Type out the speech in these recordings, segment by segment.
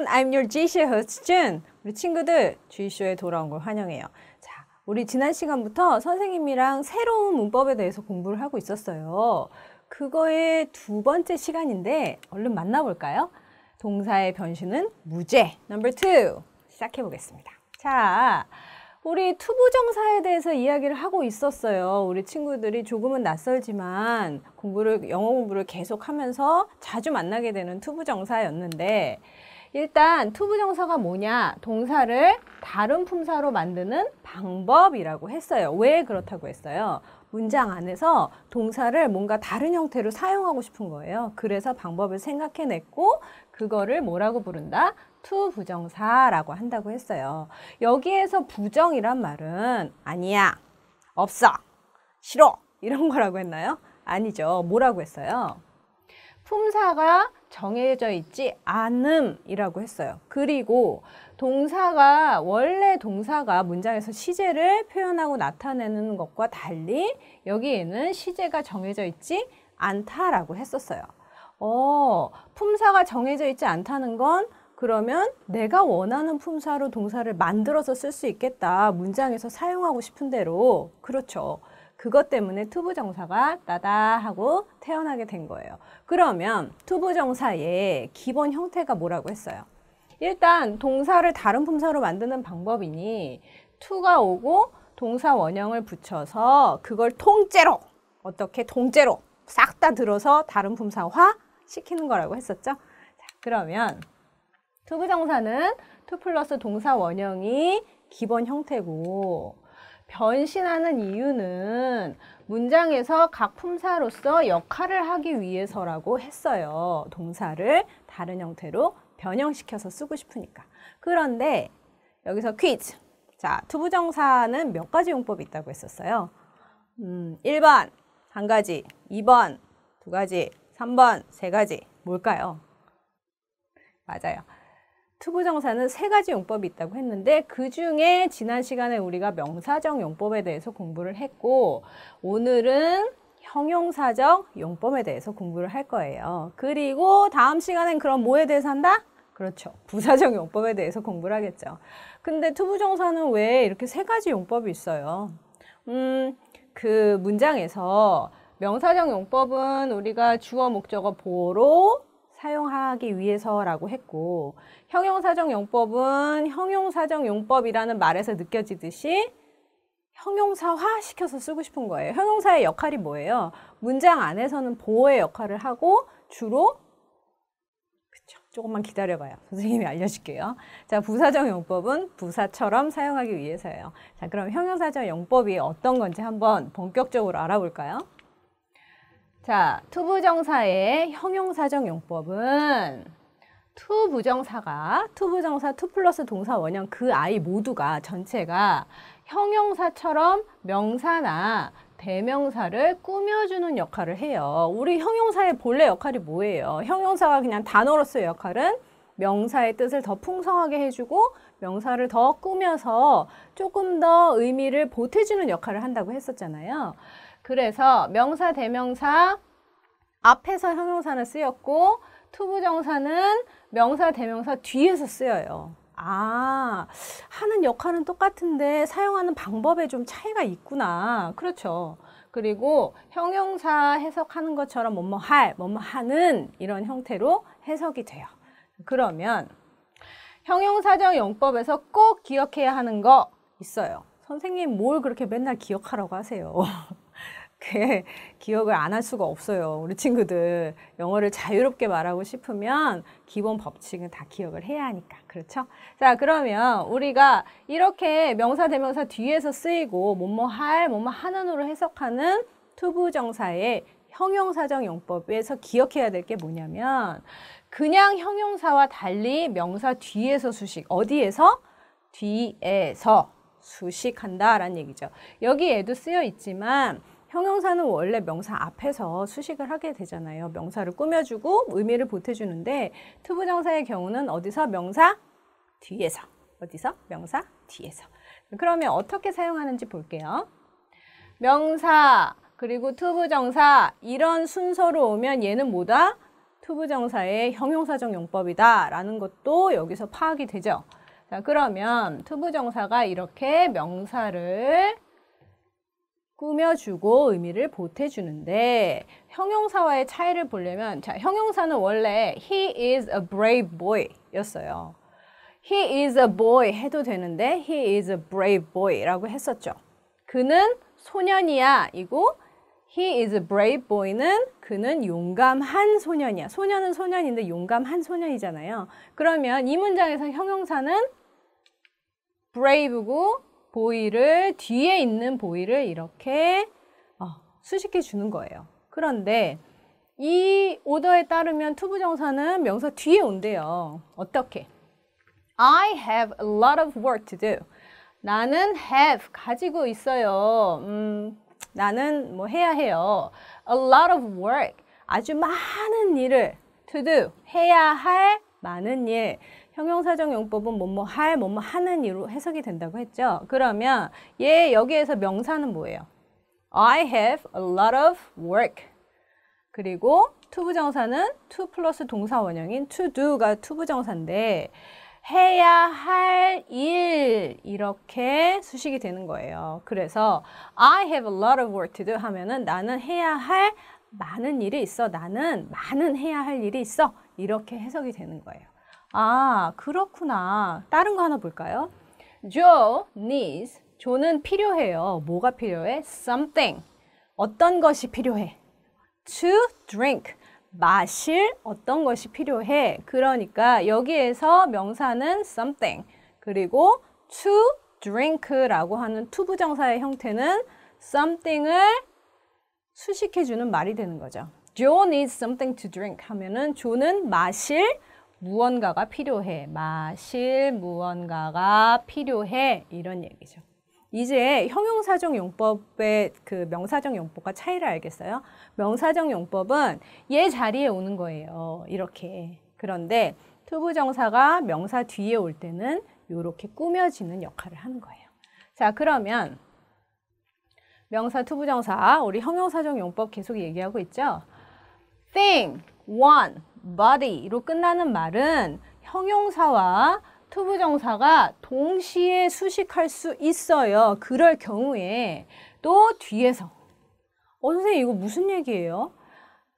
everyone. I'm your g 쇼 host 준. 우리 친구들 G쇼에 돌아온 걸 환영해요. 자, 우리 지난 시간부터 선생님이랑 새로운 문법에 대해서 공부를 하고 있었어요. 그거의 두 번째 시간인데 얼른 만나볼까요? 동사의 변신은 무죄. Number two. 시작해 보겠습니다. 자, 우리 투부정사에 대해서 이야기를 하고 있었어요. 우리 친구들이 조금은 낯설지만 공부를 영어 공부를 계속하면서 자주 만나게 되는 투부정사였는데 일단 투부정사가 뭐냐? 동사를 다른 품사로 만드는 방법이라고 했어요. 왜 그렇다고 했어요? 문장 안에서 동사를 뭔가 다른 형태로 사용하고 싶은 거예요. 그래서 방법을 생각해냈고 그거를 뭐라고 부른다? 투부정사라고 한다고 했어요. 여기에서 부정이란 말은 아니야, 없어, 싫어 이런 거라고 했나요? 아니죠. 뭐라고 했어요? 품사가 정해져 있지 않음이라고 했어요. 그리고 동사가 원래 동사가 문장에서 시제를 표현하고 나타내는 것과 달리 여기에는 시제가 정해져 있지 않다라고 했었어요. 어, 품사가 정해져 있지 않다는 건 그러면 내가 원하는 품사로 동사를 만들어서 쓸 수 있겠다. 문장에서 사용하고 싶은 대로. 그렇죠. 그것 때문에 투부정사가 따다 하고 태어나게 된 거예요. 그러면 투부정사의 기본 형태가 뭐라고 했어요? 일단 동사를 다른 품사로 만드는 방법이니 투가 오고 동사 원형을 붙여서 그걸 통째로 어떻게 통째로 싹 다 들어서 다른 품사화 시키는 거라고 했었죠. 자, 그러면 투부정사는 투 플러스 동사 원형이 기본 형태고 변신하는 이유는 문장에서 각 품사로서 역할을 하기 위해서라고 했어요. 동사를 다른 형태로 변형시켜서 쓰고 싶으니까. 그런데 여기서 퀴즈. 자, 투부정사는 몇 가지 용법이 있다고 했었어요. 음, 1번 한 가지, 2번 두 가지, 3번 세 가지. 뭘까요? 맞아요. 투부정사는 세 가지 용법이 있다고 했는데 그 중에 지난 시간에 우리가 명사적 용법에 대해서 공부를 했고 오늘은 형용사적 용법에 대해서 공부를 할 거예요. 그리고 다음 시간엔 그럼 뭐에 대해서 한다? 그렇죠. 부사적 용법에 대해서 공부를 하겠죠. 근데 투부정사는 왜 이렇게 세 가지 용법이 있어요? 음, 그 문장에서 명사적 용법은 우리가 주어 목적어 보로 호 사용하기 위해서라고 했고 형용사정용법은 형용사정용법이라는 말에서 느껴지듯이 형용사화 시켜서 쓰고 싶은 거예요. 형용사의 역할이 뭐예요? 문장 안에서는 보호의 역할을 하고 주로 그쵸 조금만 기다려봐요. 선생님이 알려줄게요. 자 부사정용법은 부사처럼 사용하기 위해서예요. 자 그럼 형용사정용법이 어떤 건지 한번 본격적으로 알아볼까요? 자, 투부정사의 형용사적 용법은 투부정사가 투부정사 투 플러스 동사 원형 그 아이 모두가 전체가 형용사처럼 명사나 대명사를 꾸며주는 역할을 해요. 우리 형용사의 본래 역할이 뭐예요? 형용사가 그냥 단어로서의 역할은 명사의 뜻을 더 풍성하게 해주고 명사를 더 꾸며서 조금 더 의미를 보태주는 역할을 한다고 했었잖아요. 그래서 명사 대명사 앞에서 형용사는 쓰였고 투부정사는 명사 대명사 뒤에서 쓰여요. 아, 하는 역할은 똑같은데 사용하는 방법에 좀 차이가 있구나. 그렇죠. 그리고 형용사 해석하는 것처럼 뭐뭐 할, 뭐뭐 하는 이런 형태로 해석이 돼요. 그러면 형용사적 용법에서 꼭 기억해야 하는 거 있어요. 선생님 뭘 그렇게 맨날 기억하라고 하세요. 그게 기억을 안 할 수가 없어요. 우리 친구들 영어를 자유롭게 말하고 싶으면 기본 법칙은 다 기억을 해야 하니까 그렇죠? 자 그러면 우리가 이렇게 명사 대명사 뒤에서 쓰이고 뭐뭐 할 뭐뭐 하는으로 해석하는 투부정사의 형용사정 용법에서 기억해야 될 게 뭐냐면 그냥 형용사와 달리 명사 뒤에서 수식 어디에서 뒤에서 수식한다라는 얘기죠. 여기 에도 쓰여 있지만 형용사는 원래 명사 앞에서 수식을 하게 되잖아요. 명사를 꾸며주고 의미를 보태주는데 투부정사의 경우는 어디서 명사 뒤에서 어디서 명사 뒤에서 그러면 어떻게 사용하는지 볼게요. 명사 그리고 투부정사 이런 순서로 오면 얘는 뭐다? 투부정사의 형용사적 용법이다 라는 것도 여기서 파악이 되죠. 자 그러면 투부정사가 이렇게 명사를 꾸며주고 의미를 보태주는데 형용사와의 차이를 보려면 자 형용사는 원래 he is a brave boy 였어요. he is a boy 해도 되는데 he is a brave boy라고 했었죠. 그는 소년이야 이고 he is a brave boy는 그는 용감한 소년이야. 소년은 소년인데 용감한 소년이잖아요. 그러면 이 문장에서 형용사는 brave고 보이를 뒤에 있는 보이를 이렇게 어, 수식해 주는 거예요. 그런데 이 오더에 따르면 투부정사는 명사 뒤에 온대요. 어떻게? I have a lot of work to do. 나는 have 가지고 있어요. 음, 나는 뭐 해야 해요. A lot of work 아주 많은 일을 to do 해야 할 많은 일. 형용사정용법은 뭐뭐 할, 뭐뭐 하는 이로 해석이 된다고 했죠. 그러면 얘 여기에서 명사는 뭐예요? I have a lot of work. 그리고 투부정사는 to 플러스 동사원형인 to do가 투부정사인데 해야 할 일 이렇게 수식이 되는 거예요. 그래서 I have a lot of work to do 하면은 나는 해야 할 많은 일이 있어. 나는 많은 해야 할 일이 있어. 이렇게 해석이 되는 거예요. 아, 그렇구나. 다른 거 하나 볼까요? Joe needs. 조는 필요해요. 뭐가 필요해? Something. 어떤 것이 필요해? To drink. 마실 어떤 것이 필요해. 그러니까 여기에서 명사는 something. 그리고 to drink라고 하는 to 부정사의 형태는 something을 수식해주는 말이 되는 거죠. Joe needs something to drink 하면은 조는 마실 무언가가 필요해. 마실 무언가가 필요해. 이런 얘기죠. 이제 형용사정 용법의 그 명사정 용법과 차이를 알겠어요? 명사정 용법은 얘 자리에 오는 거예요. 이렇게. 그런데 투부정사가 명사 뒤에 올 때는 이렇게 꾸며지는 역할을 하는 거예요. 자, 그러면 명사 투부정사, 우리 형용사정 용법 계속 얘기하고 있죠? thing, one, body로 끝나는 말은 형용사와 투부정사가 동시에 수식할 수 있어요. 그럴 경우에 또 뒤에서 어 선생님 이거 무슨 얘기예요?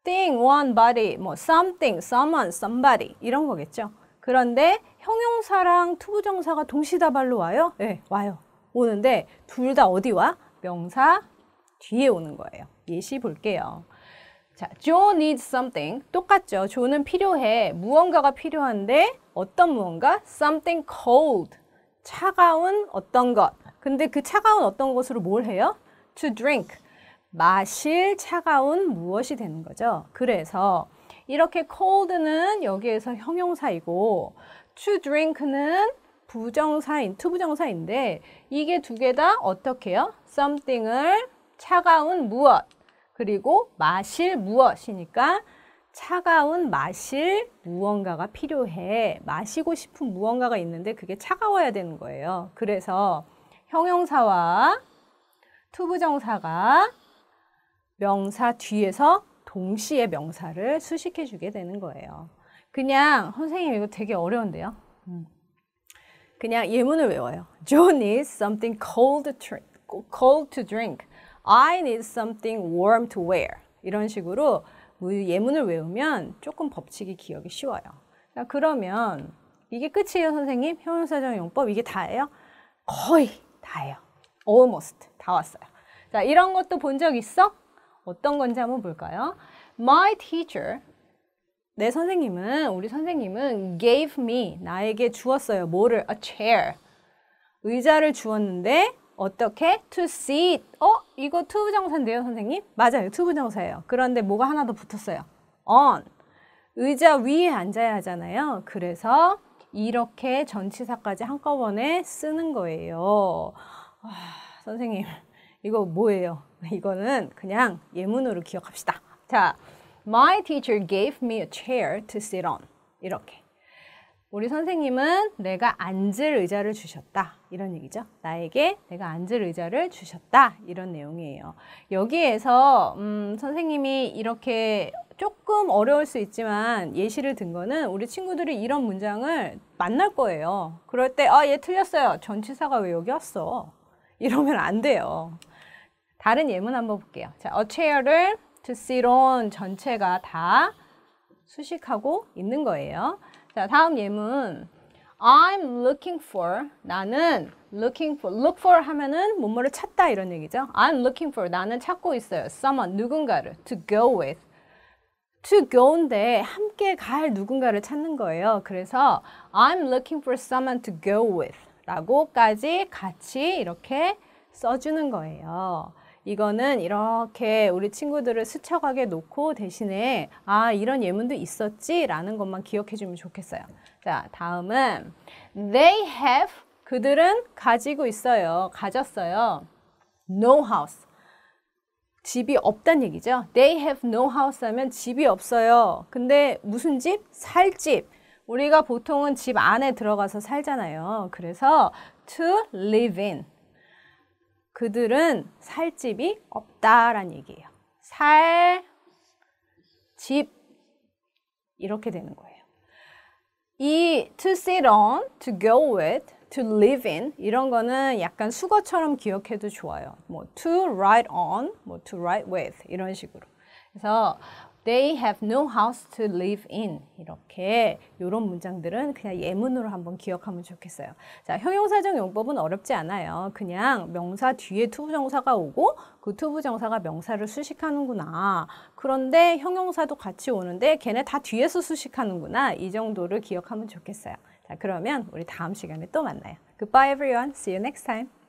thing, one body, 뭐 something, someone, somebody 이런 거겠죠. 그런데 형용사랑 투부정사가 동시다발로 와요? 네, 와요. 오는데 둘 다 어디 와? 명사 뒤에 오는 거예요. 예시 볼게요. 자, Joe needs something. 똑같죠. Joe는 필요해. 무언가가 필요한데 어떤 무언가? Something cold. 차가운 어떤 것. 근데 그 차가운 어떤 것으로 뭘 해요? To drink. 마실 차가운 무엇이 되는 거죠. 그래서 이렇게 cold는 여기에서 형용사이고 to drink는 부정사인, to 부정사인데 이게 두 개 다 어떻게 해요? something을 차가운 무엇, 그리고 마실 무엇이니까 차가운 마실 무언가가 필요해. 마시고 싶은 무언가가 있는데 그게 차가워야 되는 거예요. 그래서 형용사와 투부정사가 명사 뒤에서 동시에 명사를 수식해 주게 되는 거예요. 그냥 선생님 이거 되게 어려운데요. 음. 그냥 예문을 외워요. John needs something cold to drink. Cold to drink. I need something warm to wear. 이런 식으로 예문을 외우면 조금 법칙이 기억이 쉬워요. 자, 그러니까 그러면 이게 끝이에요, 선생님? 형용사정 용법 이게 다예요? 거의 다예요. almost 다 왔어요. 자, 이런 것도 본 적 있어? 어떤 건지 한번 볼까요? My teacher 내 선생님은 우리 선생님은 gave me 나에게 주었어요. 뭐를 a chair 의자를 주었는데 어떻게? to sit. 어? 이거 투부정사인데요, 선생님? 맞아요. 투부정사예요. 그런데 뭐가 하나 더 붙었어요. on. 의자 위에 앉아야 하잖아요. 그래서 이렇게 전치사까지 한꺼번에 쓰는 거예요. 와, 아, 선생님, 이거 뭐예요? 이거는 그냥 예문으로 기억합시다. 자, my teacher gave me a chair to sit on. 이렇게. 우리 선생님은 내가 앉을 의자를 주셨다. 이런 얘기죠. 나에게 내가 앉을 의자를 주셨다. 이런 내용이에요. 여기에서 음, 선생님이 이렇게 조금 어려울 수 있지만 예시를 든 거는 우리 친구들이 이런 문장을 만날 거예요. 그럴 때, 아, 얘 틀렸어요. 전치사가 왜 여기 왔어? 이러면 안 돼요. 다른 예문 한번 볼게요. 자, a chair를 to sit on 전체가 다 수식하고 있는 거예요. 자, 다음 예문. I'm looking for 나는 looking for look for 하면은 뭐뭐를 찾다 이런 얘기죠. I'm looking for 나는 찾고 있어요. someone 누군가를 to go with to go인데 함께 갈 누군가를 찾는 거예요. 그래서 I'm looking for someone to go with 라고까지 같이 이렇게 써주는 거예요. 이거는 이렇게 우리 친구들을 스쳐가게 놓고 대신에 아 이런 예문도 있었지 라는 것만 기억해 주면 좋겠어요. 자 다음은 they have 그들은 가지고 있어요. 가졌어요. no house 집이 없단 얘기죠. They have no house 하면 집이 없어요. 근데 무슨 집? 살 집. 우리가 보통은 집 안에 들어가서 살잖아요. 그래서 to live in. 그들은 살 집이 없다는 얘기예요. 살, 집 이렇게 되는 거예요. 이 to sit on, to go with, to live in 이런 거는 약간 수거처럼 기억해도 좋아요. 뭐 to write on, 뭐 to write with 이런 식으로. 그래서 They have no house to live in. 이렇게 이런 문장들은 그냥 예문으로 한번 기억하면 좋겠어요. 자, 형용사적 용법은 어렵지 않아요. 그냥 명사 뒤에 투부정사가 오고 그 투부정사가 명사를 수식하는구나. 그런데 형용사도 같이 오는데 걔네 다 뒤에서 수식하는구나. 이 정도를 기억하면 좋겠어요. 자, 그러면 우리 다음 시간에 또 만나요. Goodbye everyone. See you next time.